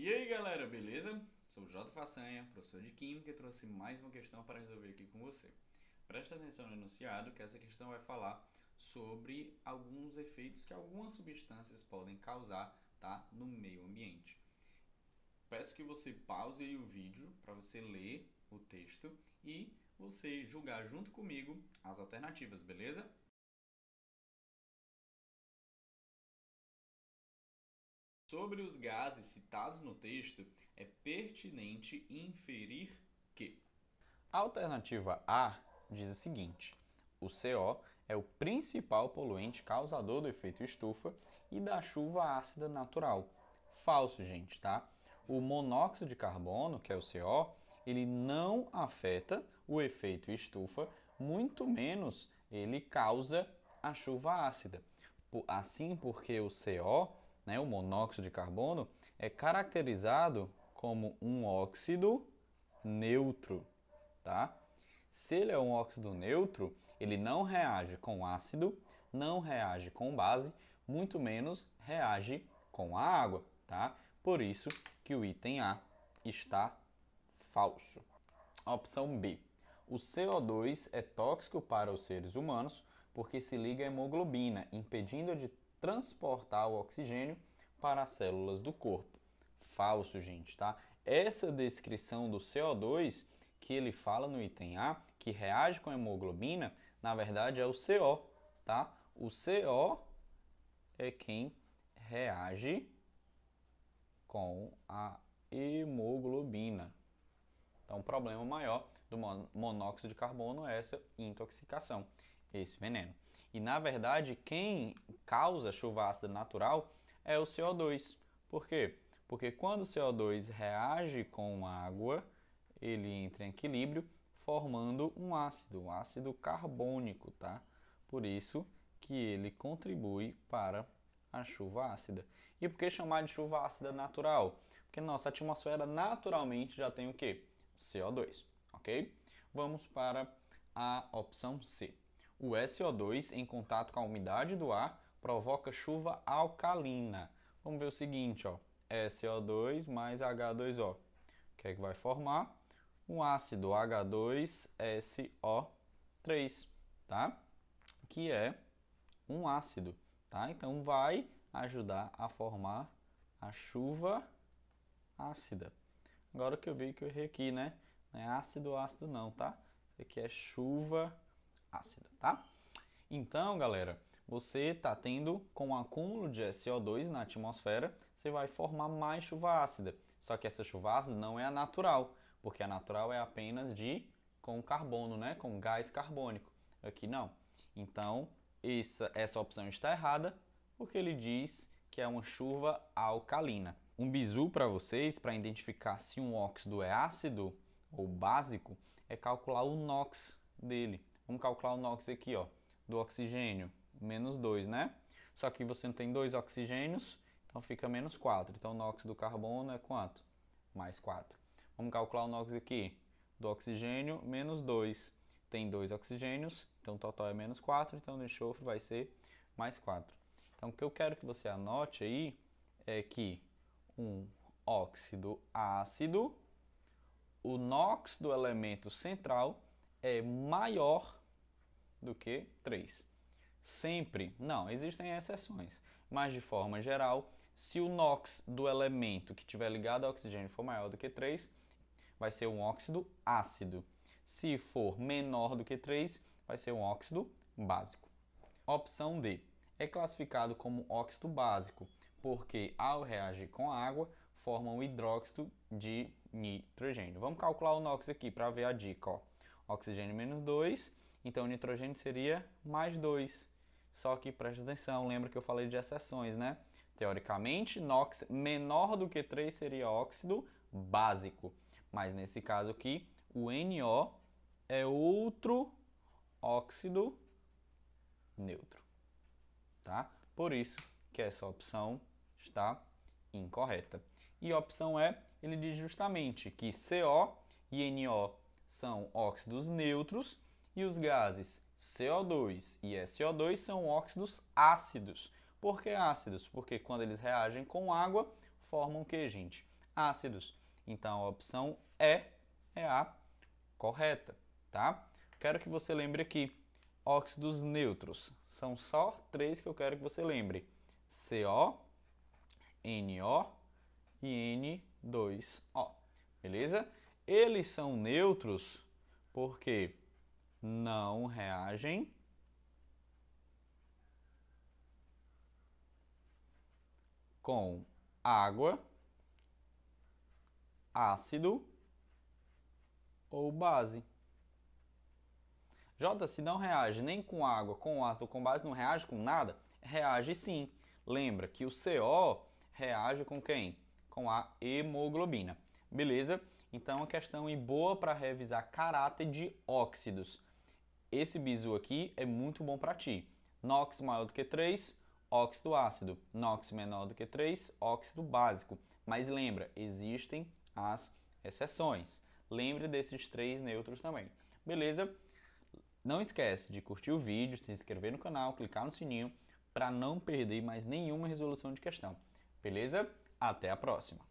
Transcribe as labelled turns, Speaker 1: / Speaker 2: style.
Speaker 1: E aí galera, beleza? Sou o Jota Façanha, professor de Química, e trouxe mais uma questão para resolver aqui com você. Presta atenção no enunciado que essa questão vai falar sobre alguns efeitos que algumas substâncias podem causar tá, no meio ambiente. Peço que você pause o vídeo para você ler o texto e você julgar junto comigo as alternativas, beleza? Sobre os gases citados no texto, é pertinente inferir que a alternativa A diz o seguinte: o CO é o principal poluente causador do efeito estufa e da chuva ácida natural. Falso, gente, tá? O monóxido de carbono, que é o CO, ele não afeta o efeito estufa, muito menos ele causa a chuva ácida. Assim, porque o CO né, o monóxido de carbono, é caracterizado como um óxido neutro, tá? Se ele é um óxido neutro, ele não reage com ácido, não reage com base, muito menos reage com a água, tá? Por isso que o item A está falso. Opção B. O CO2 é tóxico para os seres humanos porque se liga à hemoglobina, impedindo de transportar o oxigênio para as células do corpo. Falso, gente, tá? Essa descrição do CO2 que ele fala no item A, que reage com a hemoglobina, na verdade é o CO, tá? O CO é quem reage com a hemoglobina. Então, o problema maior do monóxido de carbono é essa intoxicação esse veneno. E na verdade, quem causa chuva ácida natural é o CO2. Por quê? Porque quando o CO2 reage com a água, ele entra em equilíbrio, formando um ácido, um ácido carbônico, tá? Por isso que ele contribui para a chuva ácida. E por que chamar de chuva ácida natural? Porque nossa atmosfera naturalmente já tem o que? CO2, ok? Vamos para a opção C. O SO2 em contato com a umidade do ar provoca chuva alcalina. Vamos ver o seguinte, ó. SO2 mais H2O. O que é que vai formar? Um ácido H2SO3, tá? Que é um ácido, tá? Então vai ajudar a formar a chuva ácida. Agora que eu vi que eu errei aqui, né? Não é ácido, ácido não, tá? Isso aqui é chuva ácida ácida, tá? Então, galera, você está tendo, com o acúmulo de co 2 na atmosfera, você vai formar mais chuva ácida. Só que essa chuva ácida não é a natural, porque a natural é apenas de com carbono, né? com gás carbônico. Aqui não. Então, essa, essa opção está errada, porque ele diz que é uma chuva alcalina. Um bizu para vocês, para identificar se um óxido é ácido ou básico, é calcular o NOx dele. Vamos calcular o NOx aqui, ó, do oxigênio, menos 2, né? Só que você não tem dois oxigênios, então fica menos 4. Então o NOx do carbono é quanto? Mais 4. Vamos calcular o NOx aqui, do oxigênio, menos 2. Tem dois oxigênios, então o total é menos 4, então o enxofre vai ser mais 4. Então o que eu quero que você anote aí é que um óxido ácido, o NOx do elemento central é maior do que 3. Sempre, não, existem exceções, mas de forma geral, se o NOx do elemento que estiver ligado ao oxigênio for maior do que 3, vai ser um óxido ácido. Se for menor do que 3, vai ser um óxido básico. Opção D. É classificado como óxido básico, porque ao reagir com a água, forma um hidróxido de nitrogênio. Vamos calcular o NOx aqui para ver a dica. Ó. Oxigênio menos 2 então, o nitrogênio seria mais 2. Só que presta atenção, lembra que eu falei de exceções, né? Teoricamente, NOx menor do que 3 seria óxido básico. Mas nesse caso aqui, o NO é outro óxido neutro. Tá? Por isso que essa opção está incorreta. E a opção E, é, ele diz justamente que CO e NO são óxidos neutros e os gases CO2 e SO2 são óxidos ácidos. Por que ácidos? Porque quando eles reagem com água, formam o que, gente? Ácidos. Então a opção E é a correta, tá? Quero que você lembre aqui, óxidos neutros. São só três que eu quero que você lembre. CO, NO e N2O. Beleza? Eles são neutros porque não reagem com água, ácido ou base. J, se não reage nem com água, com ácido ou com base, não reage com nada, reage sim. Lembra que o CO reage com quem? Com a hemoglobina. Beleza? Então, a questão é boa para revisar caráter de óxidos esse bizu aqui é muito bom para ti. NOx maior do que 3, óxido ácido. NOx menor do que 3, óxido básico. Mas lembra, existem as exceções. Lembre desses três neutros também. Beleza? Não esquece de curtir o vídeo, se inscrever no canal, clicar no sininho para não perder mais nenhuma resolução de questão. Beleza? Até a próxima!